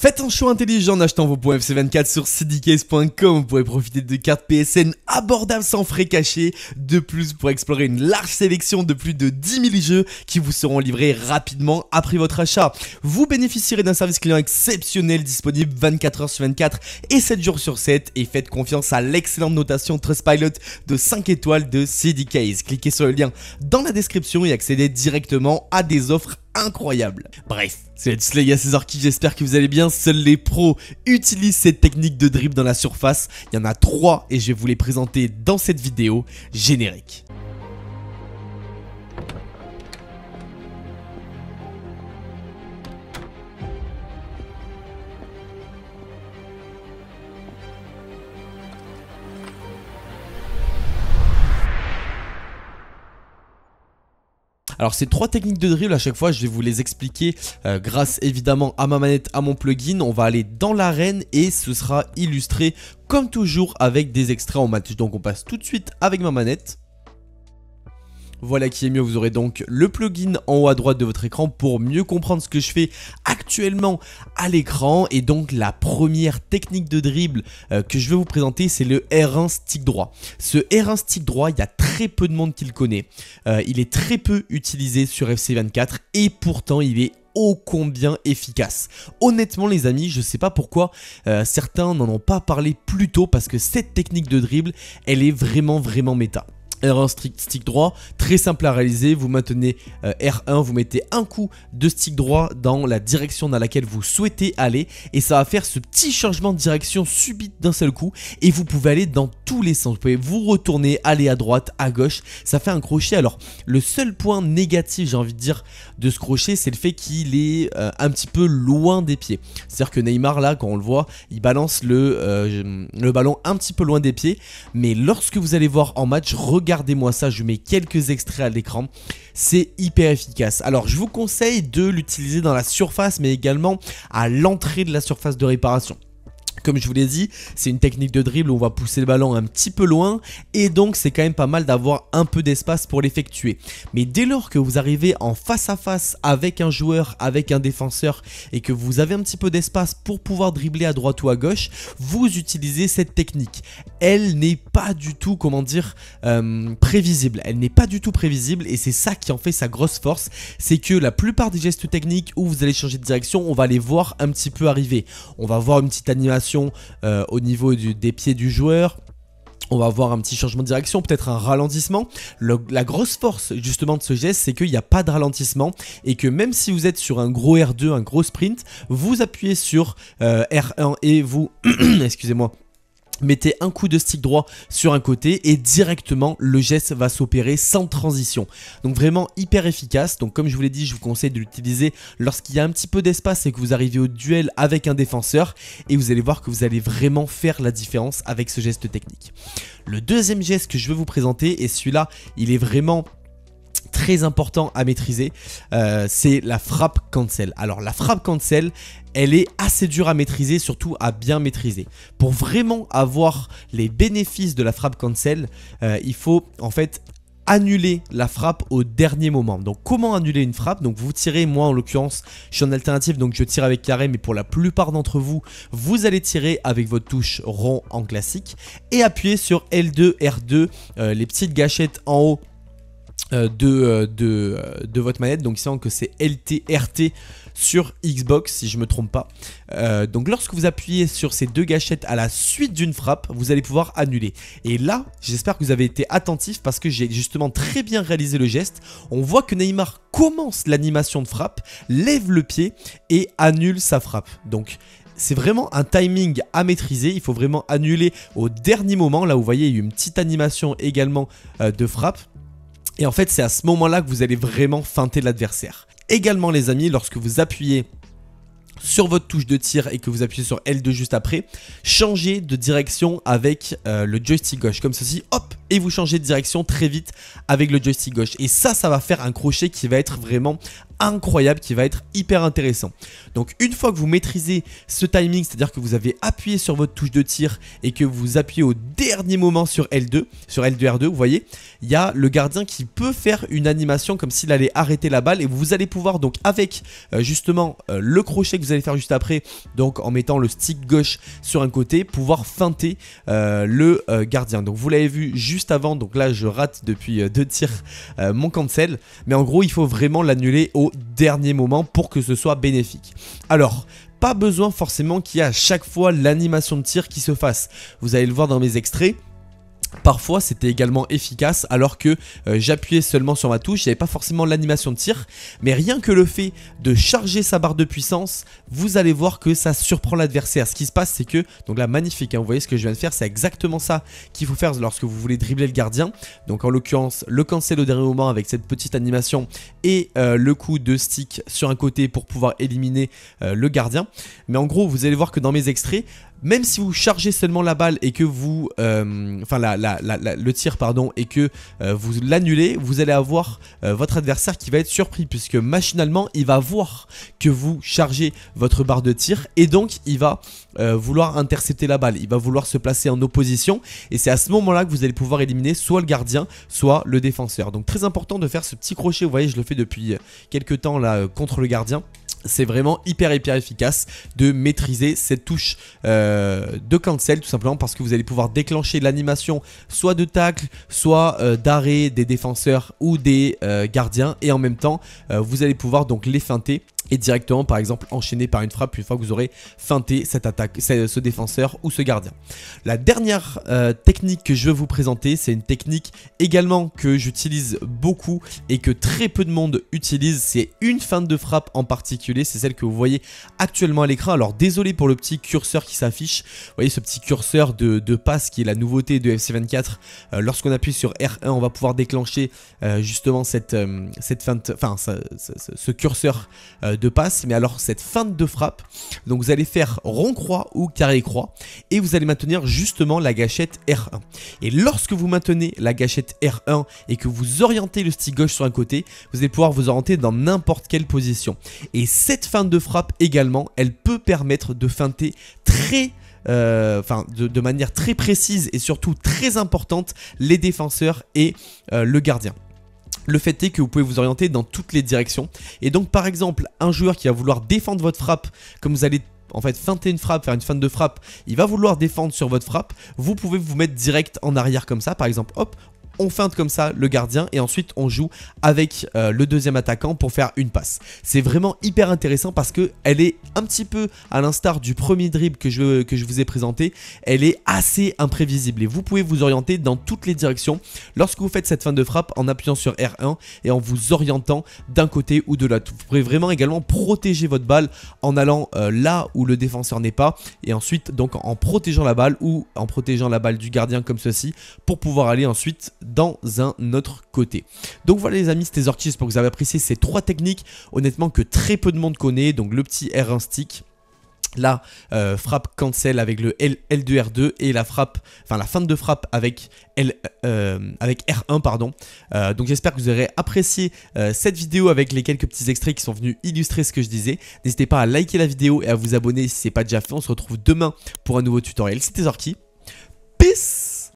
Faites un choix intelligent en achetant vos points FC24 sur cdcase.com. Vous pourrez profiter de cartes PSN abordables sans frais cachés. De plus, pour explorer une large sélection de plus de 10 000 jeux qui vous seront livrés rapidement après votre achat. Vous bénéficierez d'un service client exceptionnel disponible 24 heures sur 24 et 7 jours sur 7. Et faites confiance à l'excellente notation Trustpilot de 5 étoiles de CDCase. Cliquez sur le lien dans la description et accédez directement à des offres incroyable. Bref, c'est Let's ces j'espère que vous allez bien. Seuls les pros utilisent cette technique de drip dans la surface. Il y en a trois et je vais vous les présenter dans cette vidéo générique. Alors ces trois techniques de dribble à chaque fois je vais vous les expliquer euh, grâce évidemment à ma manette, à mon plugin. On va aller dans l'arène et ce sera illustré comme toujours avec des extraits en match. Donc on passe tout de suite avec ma manette. Voilà qui est mieux, vous aurez donc le plugin en haut à droite de votre écran pour mieux comprendre ce que je fais actuellement à l'écran. Et donc la première technique de dribble euh, que je vais vous présenter, c'est le R1 stick droit. Ce R1 stick droit, il y a très très peu de monde qu'il connaît. Euh, il est très peu utilisé sur FC24 et pourtant il est ô combien efficace. Honnêtement les amis, je sais pas pourquoi euh, certains n'en ont pas parlé plus tôt parce que cette technique de dribble, elle est vraiment vraiment méta. R1 strict, stick droit, très simple à réaliser, vous maintenez euh, R1, vous mettez un coup de stick droit dans la direction dans laquelle vous souhaitez aller et ça va faire ce petit changement de direction subit d'un seul coup et vous pouvez aller dans tous les sens, vous pouvez vous retourner, aller à droite, à gauche, ça fait un crochet. Alors le seul point négatif j'ai envie de dire de ce crochet c'est le fait qu'il est euh, un petit peu loin des pieds, c'est-à-dire que Neymar là quand on le voit il balance le, euh, le ballon un petit peu loin des pieds mais lorsque vous allez voir en match, regardez regardez-moi ça, je mets quelques extraits à l'écran, c'est hyper efficace. Alors je vous conseille de l'utiliser dans la surface mais également à l'entrée de la surface de réparation comme je vous l'ai dit, c'est une technique de dribble où on va pousser le ballon un petit peu loin et donc c'est quand même pas mal d'avoir un peu d'espace pour l'effectuer. Mais dès lors que vous arrivez en face à face avec un joueur, avec un défenseur et que vous avez un petit peu d'espace pour pouvoir dribbler à droite ou à gauche, vous utilisez cette technique. Elle n'est pas du tout, comment dire, euh, prévisible. Elle n'est pas du tout prévisible et c'est ça qui en fait sa grosse force, c'est que la plupart des gestes techniques où vous allez changer de direction, on va les voir un petit peu arriver. On va voir une petite animation euh, au niveau des pieds du joueur. On va avoir un petit changement de direction, peut-être un ralentissement. la grosse force justement de ce geste, c'est qu'il n'y a pas de ralentissement et que même si vous êtes sur un gros R2, un gros sprint, vous appuyez sur euh, R1 et vous, excusez-moi, mettez un coup de stick droit sur un côté et directement le geste va s'opérer sans transition. Donc vraiment hyper efficace. Donc comme je vous l'ai dit, je vous conseille de l'utiliser lorsqu'il y a un petit peu d'espace et que vous arrivez au duel avec un défenseur et vous allez voir que vous allez vraiment faire la différence avec ce geste technique. Le deuxième geste que je veux vous présenter et celui-là, il est vraiment très important à maîtriser, euh, c'est la frappe cancel. Alors la frappe cancel, elle est assez dure à maîtriser, surtout à bien maîtriser. Pour vraiment avoir les bénéfices de la frappe cancel, euh, il faut en fait annuler la frappe au dernier moment. Donc comment annuler une frappe Donc vous tirez, moi en l'occurrence, je suis en alternative donc je tire avec carré mais pour la plupart d'entre vous, vous allez tirer avec votre touche rond en classique et appuyer sur L2, R2, euh, les petites gâchettes en haut euh, de, euh, euh, de, votre manette. Donc il que c'est LTRT sur Xbox si je ne me trompe pas. donc lorsque vous appuyez sur ces deux gâchettes à la suite d'une frappe, vous allez pouvoir annuler. Et là, j'espère que vous avez été attentif parce que j'ai justement très bien réalisé le geste. On voit que Neymar commence l'animation de frappe, lève le pied et annule sa frappe. Donc c'est vraiment un timing à maîtriser. Il faut vraiment annuler au dernier moment. Là, vous voyez, il y a eu une petite animation également de frappe. Et en fait, c'est à ce moment-là que vous allez vraiment feinter l'adversaire. Également, les amis, lorsque vous appuyez sur votre touche de tir et que vous appuyez sur L2 juste après, changez de direction avec euh, le joystick gauche. Comme ceci, hop, et vous changez de direction très vite avec le joystick gauche. Et ça, ça va faire un crochet qui va être vraiment incroyable, qui va être hyper intéressant. Donc une fois que vous maîtrisez ce timing, c'est-à-dire que vous avez appuyé sur votre touche de tir et que vous appuyez au dernier moment sur L2, sur L2R2, vous voyez, il y a le gardien qui peut faire une animation comme s'il allait arrêter la balle et vous allez pouvoir donc avec euh, justement euh, le crochet que vous allez faire juste après, donc en mettant le stick gauche sur un côté, pouvoir feinter euh, le gardien. Donc vous l'avez vu juste avant. Donc là, je rate depuis euh, deux tirs euh, mon cancel. Mais en gros, il faut vraiment l'annuler au dernier moment pour que ce soit bénéfique. Alors, pas besoin forcément qu'il y ait à chaque fois l'animation de tir qui se fasse. Vous allez le voir dans mes extraits. Parfois c'était également efficace alors que euh, j'appuyais seulement sur ma touche, j'avais pas forcément l'animation de tir, mais rien que le fait de charger sa barre de puissance, vous allez voir que ça surprend l'adversaire. Ce qui se passe c'est que, donc là magnifique, hein, vous voyez ce que je viens de faire, c'est exactement ça qu'il faut faire lorsque vous voulez dribbler le gardien. Donc en l'occurrence le cancel au dernier moment avec cette petite animation et euh, le coup de stick sur un côté pour pouvoir éliminer euh, le gardien. Mais en gros vous allez voir que dans mes extraits, même si vous chargez seulement la balle et que vous, euh, enfin la, le tir pardon, et que euh, vous l'annulez, vous allez avoir euh, votre adversaire qui va être surpris puisque machinalement il va voir que vous chargez votre barre de tir et donc il va euh, vouloir intercepter la balle, il va vouloir se placer en opposition et c'est à ce moment-là que vous allez pouvoir éliminer soit le gardien, soit le défenseur. Donc très important de faire ce petit crochet, vous voyez je le fais depuis euh, quelques temps là euh, contre le gardien c'est vraiment hyper hyper efficace de maîtriser cette touche de cancel tout simplement parce que vous allez pouvoir déclencher l'animation soit de tacle soit d'arrêt des défenseurs ou des gardiens et en même temps vous allez pouvoir donc les feinter et directement par exemple enchaîné par une frappe une fois que vous aurez feinté cette attaque, ce défenseur ou ce gardien. La dernière euh, technique que je veux vous présenter, c'est une technique également que j'utilise beaucoup et que très peu de monde utilise, c'est une feinte de frappe en particulier, c'est celle que vous voyez actuellement à l'écran. Alors désolé pour le petit curseur qui s'affiche, vous voyez ce petit curseur de, passe qui est la nouveauté de FC24, euh, lorsqu'on appuie sur R1 on va pouvoir déclencher euh, justement cette, cette feinte, enfin ce, ce curseur de passe. Mais alors cette feinte de frappe, donc vous allez faire rond-croix ou carré-croix et vous allez maintenir justement la gâchette R1. Et lorsque vous maintenez la gâchette R1 et que vous orientez le stick gauche sur un côté, vous allez pouvoir vous orienter dans n'importe quelle position. Et cette feinte de frappe également, elle peut permettre de feinter très euh, enfin de, manière très précise et surtout très importante les défenseurs et euh, le gardien. Le fait est que vous pouvez vous orienter dans toutes les directions. Et donc par exemple, un joueur qui va vouloir défendre votre frappe, comme vous allez en fait feinter une frappe, faire une feinte de frappe, il va vouloir défendre sur votre frappe, vous pouvez vous mettre direct en arrière comme ça, par exemple, hop, on feinte comme ça le gardien et ensuite on joue avec euh, le deuxième attaquant pour faire une passe. C'est vraiment hyper intéressant parce que elle est un petit peu à l'instar du premier dribble que je, que je vous ai présenté, elle est assez imprévisible et vous pouvez vous orienter dans toutes les directions lorsque vous faites cette fin de frappe en appuyant sur R1 et en vous orientant d'un côté ou de l'autre. Vous pouvez vraiment également protéger votre balle en allant euh, là où le défenseur n'est pas et ensuite donc en protégeant la balle ou en protégeant la balle du gardien comme ceci pour pouvoir aller ensuite dans un autre côté. Donc voilà les amis, c'était Zorky J'espère que vous avez apprécié ces trois techniques, honnêtement que très peu de monde connaît, donc le petit R1 stick, la euh, frappe cancel avec le L, 2 R2 et la frappe, enfin la fin de frappe avec L, euh, avec R1 pardon. Euh, donc j'espère que vous aurez apprécié cette vidéo avec les quelques petits extraits qui sont venus illustrer ce que je disais. N'hésitez pas à liker la vidéo et à vous abonner si n'est pas déjà fait. On se retrouve demain pour un nouveau tutoriel. C'était Zorky Peace